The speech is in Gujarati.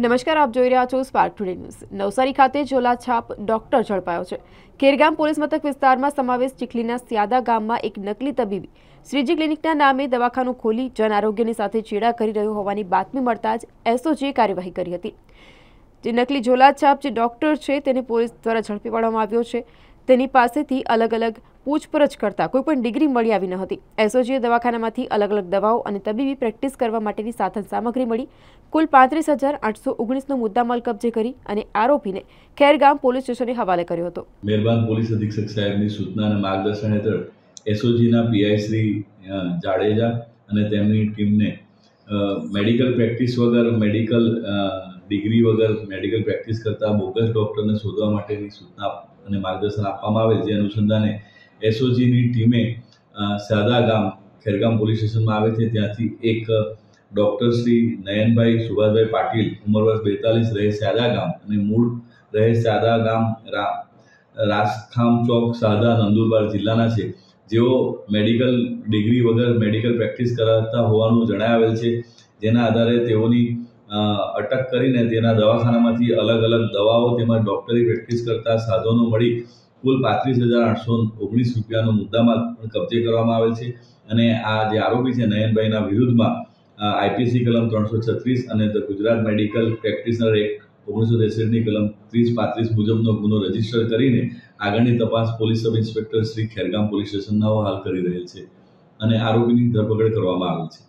નમસ્કાર આપ જોઈ રહ્યા છો સ્પાર્ક ટુડે ન્યૂઝ નવસારી ખાતે ઝોલા છાપ ડોક્ટર ઝડપાયો છે ખેરગામ પોલીસ મથક વિસ્તારમાં સમાવેશ ચીખલીના સિયાદા ગામમાં એક નકલી તબીબી શ્રીજી ક્લિનિકના નામે દવાખાનું ખોલી જન આરોગ્યની સાથે ચેડા કરી રહ્યો હોવાની બાતમી મળતા જ એસઓજીએ કાર્યવાહી કરી હતી જે નકલી ઝોલાછાપ જે ડૉક્ટર છે તેને પોલીસ દ્વારા ઝડપી પાડવામાં આવ્યો છે તેની પાસેથી અલગ અલગ પૂછપરછ કરતાં કોઈપણ ડિગ્રી મળી આવી ન હતી એસઓજીએ દવાખાનામાંથી અલગ અલગ દવાઓ અને તબીબી પ્રેક્ટિસ કરવા માટેની સાધન સામગ્રી મળી કુલ પાંત્રીસ હજાર આઠસો ઓગણીસનો મુદ્દામાલ કબજે કરી અને આરોપીને ખેરગામ પોલીસ સ્ટેશને હવાલે કર્યો હતો મહેરબાન પોલીસ અધિક્ષક સાહેબની સૂચના અને માર્ગદર્શન હેઠળ એસઓજીના પીઆઈ શ્રી જાડેજા અને તેમની ટીમને મેડિકલ પ્રેક્ટિસ વગર મેડિકલ ડિગ્રી વગર મેડિકલ પ્રેક્ટિસ કરતા બોગસ ડૉક્ટરને શોધવા માટેની સૂચના અને માર્ગદર્શન આપવામાં આવે જે અનુસંધાને એસઓજીની ટીમે સાદા ગામ ખેરગામ પોલીસ સ્ટેશનમાં આવે છે ત્યાંથી એક ડૉક્ટર શ્રી નયનભાઈ સુભાષભાઈ પાટીલ ઉંમર વર્ષ બેતાલીસ રહે સાદા ગામ અને મૂળ રહે સાદા ગામ રાસખામ ચોક સાદા નંદુરબાર જિલ્લાના છે જેઓ મેડિકલ ડિગ્રી વગર મેડિકલ પ્રેક્ટિસ કરાવતા હોવાનું જણાવેલ છે જેના આધારે તેઓની અટક કરીને તેના દવાખાનામાંથી અલગ અલગ દવાઓ તેમજ ડૉક્ટરી પ્રેક્ટિસ કરતા સાધનો મળી કુલ પાંત્રીસ હજાર આઠસો ઓગણીસ રૂપિયાનો મુદ્દામાં પણ કબજે કરવામાં આવેલ છે અને આ જે આરોપી છે નયનભાઈના વિરુદ્ધમાં આઈપીસી કલમ ત્રણસો છત્રીસ અને the Gujarat medical practitioner act ઓગણીસો ત્રેસઠની કલમ ત્રીસ પાંત્રીસ મુજબનો ગુનો રજીસ્ટર કરીને આગળની તપાસ police sub inspector Shri Khergam police સ્ટેશનનાઓ હાલ કરી રહેલ છે અને આરોપીની ધરપકડ કરવામાં આવી છે